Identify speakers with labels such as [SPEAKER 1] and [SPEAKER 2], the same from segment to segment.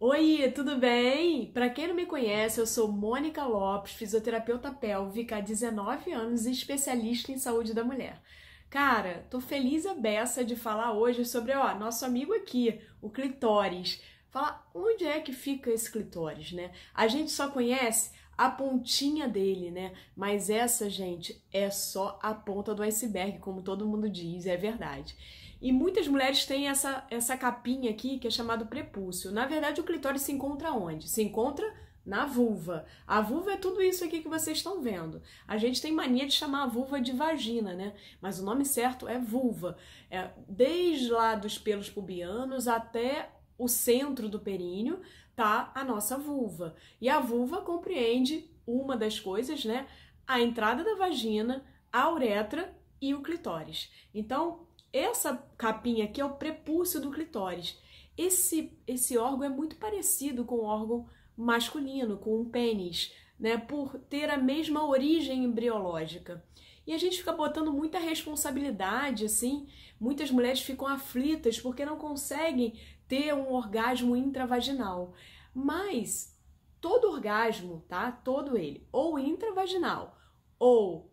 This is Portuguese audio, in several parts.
[SPEAKER 1] Oi, tudo bem? Para quem não me conhece, eu sou Mônica Lopes, fisioterapeuta pélvica há 19 anos e especialista em saúde da mulher. Cara, tô feliz a beça de falar hoje sobre, ó, nosso amigo aqui, o clitóris. Falar onde é que fica esse clitóris, né? A gente só conhece a pontinha dele, né? Mas essa, gente, é só a ponta do iceberg, como todo mundo diz, é verdade. E muitas mulheres têm essa, essa capinha aqui que é chamado prepúcio. Na verdade, o clitóris se encontra onde? Se encontra na vulva. A vulva é tudo isso aqui que vocês estão vendo. A gente tem mania de chamar a vulva de vagina, né? Mas o nome certo é vulva. É desde lá dos pelos pubianos até o centro do períneo tá a nossa vulva. E a vulva compreende uma das coisas, né? A entrada da vagina, a uretra e o clitóris. Então, essa capinha aqui é o prepúcio do clitóris. Esse, esse órgão é muito parecido com o órgão masculino, com um pênis, né? Por ter a mesma origem embriológica. E a gente fica botando muita responsabilidade, assim. Muitas mulheres ficam aflitas porque não conseguem ter um orgasmo intravaginal. Mas todo orgasmo, tá? Todo ele, ou intravaginal, ou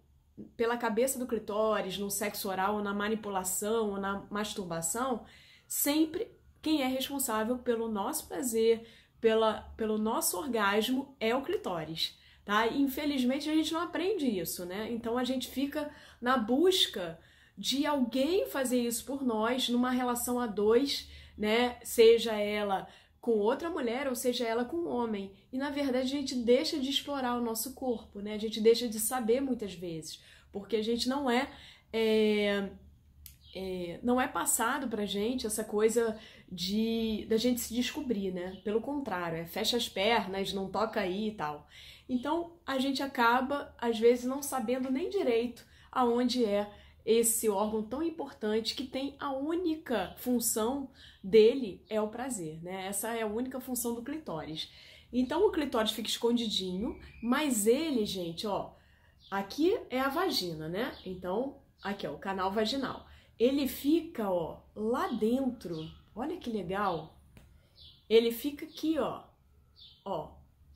[SPEAKER 1] pela cabeça do clitóris, no sexo oral, ou na manipulação, ou na masturbação, sempre quem é responsável pelo nosso prazer, pela, pelo nosso orgasmo é o clitóris, tá? infelizmente a gente não aprende isso, né? Então a gente fica na busca de alguém fazer isso por nós numa relação a dois, né? Seja ela com outra mulher, ou seja, ela com um homem. E na verdade a gente deixa de explorar o nosso corpo, né? A gente deixa de saber muitas vezes, porque a gente não é, é, é não é passado pra gente essa coisa de da gente se descobrir, né? Pelo contrário, é fecha as pernas, não toca aí e tal. Então a gente acaba às vezes não sabendo nem direito aonde é esse órgão tão importante que tem a única função dele é o prazer, né? Essa é a única função do clitóris. Então o clitóris fica escondidinho, mas ele, gente, ó, aqui é a vagina, né? Então aqui ó, o canal vaginal. Ele fica, ó, lá dentro. Olha que legal. Ele fica aqui, ó. Ó,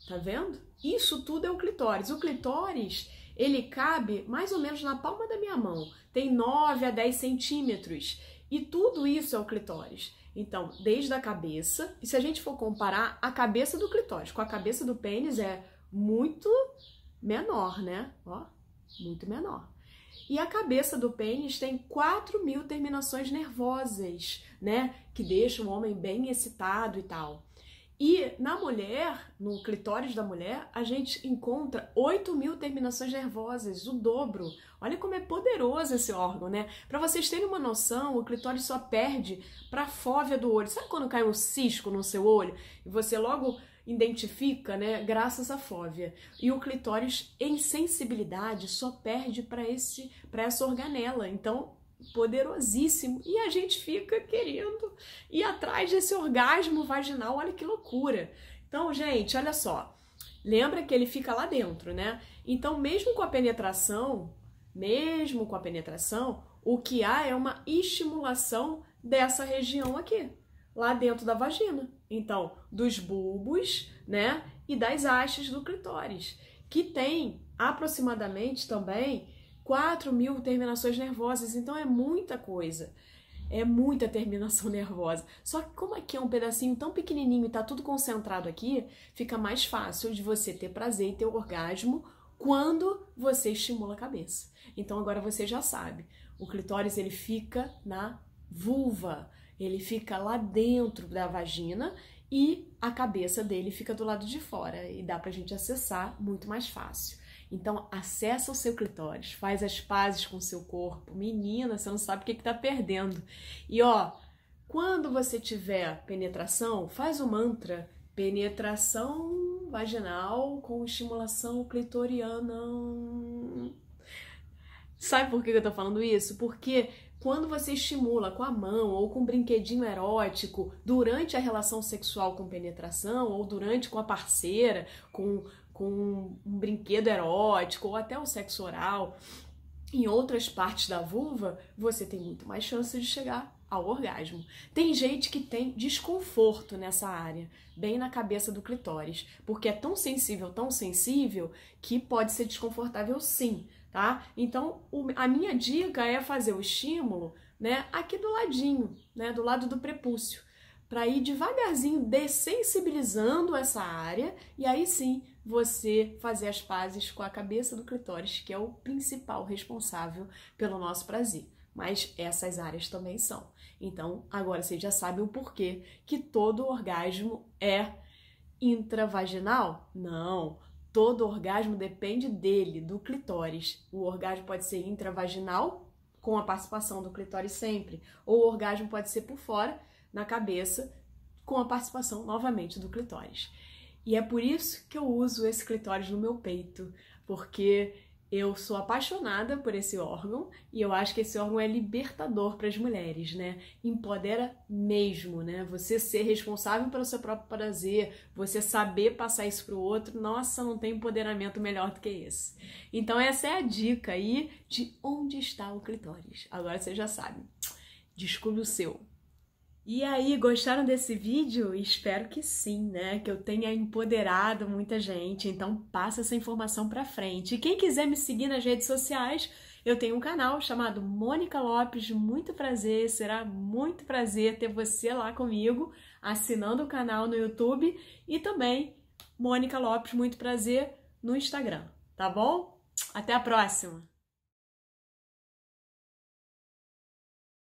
[SPEAKER 1] tá vendo? Isso tudo é o clitóris. O clitóris, ele cabe mais ou menos na palma da minha mão, tem 9 a 10 centímetros. E tudo isso é o clitóris. Então, desde a cabeça, e se a gente for comparar a cabeça do clitóris com a cabeça do pênis, é muito menor, né? Ó, muito menor. E a cabeça do pênis tem 4 mil terminações nervosas, né? Que deixa o homem bem excitado e tal. E na mulher, no clitóris da mulher, a gente encontra 8 mil terminações nervosas, o dobro. Olha como é poderoso esse órgão, né? Para vocês terem uma noção, o clitóris só perde para a fóvea do olho. Sabe quando cai um cisco no seu olho e você logo identifica, né, graças à fóvea. E o clitóris em sensibilidade só perde para esse para essa organela. Então, poderosíssimo e a gente fica querendo ir atrás desse orgasmo vaginal, olha que loucura. Então, gente, olha só. Lembra que ele fica lá dentro, né? Então, mesmo com a penetração, mesmo com a penetração, o que há é uma estimulação dessa região aqui, lá dentro da vagina. Então, dos bulbos, né? E das hastes do clitóris, que tem aproximadamente também 4 mil terminações nervosas, então é muita coisa. É muita terminação nervosa. Só que como aqui é um pedacinho tão pequenininho e tá tudo concentrado aqui, fica mais fácil de você ter prazer e ter orgasmo quando você estimula a cabeça. Então agora você já sabe. O clitóris ele fica na vulva, ele fica lá dentro da vagina e a cabeça dele fica do lado de fora e dá pra gente acessar muito mais fácil. Então, acessa o seu clitóris, faz as pazes com o seu corpo. Menina, você não sabe o que, está perdendo. E ó, quando você tiver penetração, faz o mantra penetração vaginal com estimulação clitoriana. Sabe por que eu estou falando isso? Porque quando você estimula com a mão ou com um brinquedinho erótico durante a relação sexual com penetração ou durante com a parceira, com com um brinquedo erótico ou até o sexo oral em outras partes da vulva, você tem muito mais chance de chegar ao orgasmo. Tem gente que tem desconforto nessa área, bem na cabeça do clitóris, porque é tão sensível, tão sensível, que pode ser desconfortável sim, tá? Então, a minha dica é fazer o estímulo, né, aqui do ladinho, né, do lado do prepúcio para ir devagarzinho dessensibilizando essa área e aí sim você fazer as pazes com a cabeça do clitóris, que é o principal responsável pelo nosso prazer. Mas essas áreas também são. Então, agora você já sabe o porquê que todo orgasmo é intravaginal? Não. Todo orgasmo depende dele, do clitóris. O orgasmo pode ser intravaginal, com a participação do clitóris sempre, ou o orgasmo pode ser por fora, na cabeça com a participação novamente do clitóris. E é por isso que eu uso esse clitóris no meu peito, porque eu sou apaixonada por esse órgão e eu acho que esse órgão é libertador para as mulheres, né? Empodera mesmo, né? Você ser responsável pelo seu próprio prazer, você saber passar isso para o outro, nossa, não tem empoderamento melhor do que esse. Então, essa é a dica aí de onde está o clitóris. Agora você já sabe. Descubra o seu. E aí, gostaram desse vídeo? Espero que sim, né? Que eu tenha empoderado muita gente. Então passa essa informação para frente. E quem quiser me seguir nas redes sociais, eu tenho um canal chamado Mônica Lopes. Muito prazer, será muito prazer ter você lá comigo, assinando o canal no YouTube e também Mônica Lopes, muito prazer no Instagram, tá bom? Até a próxima.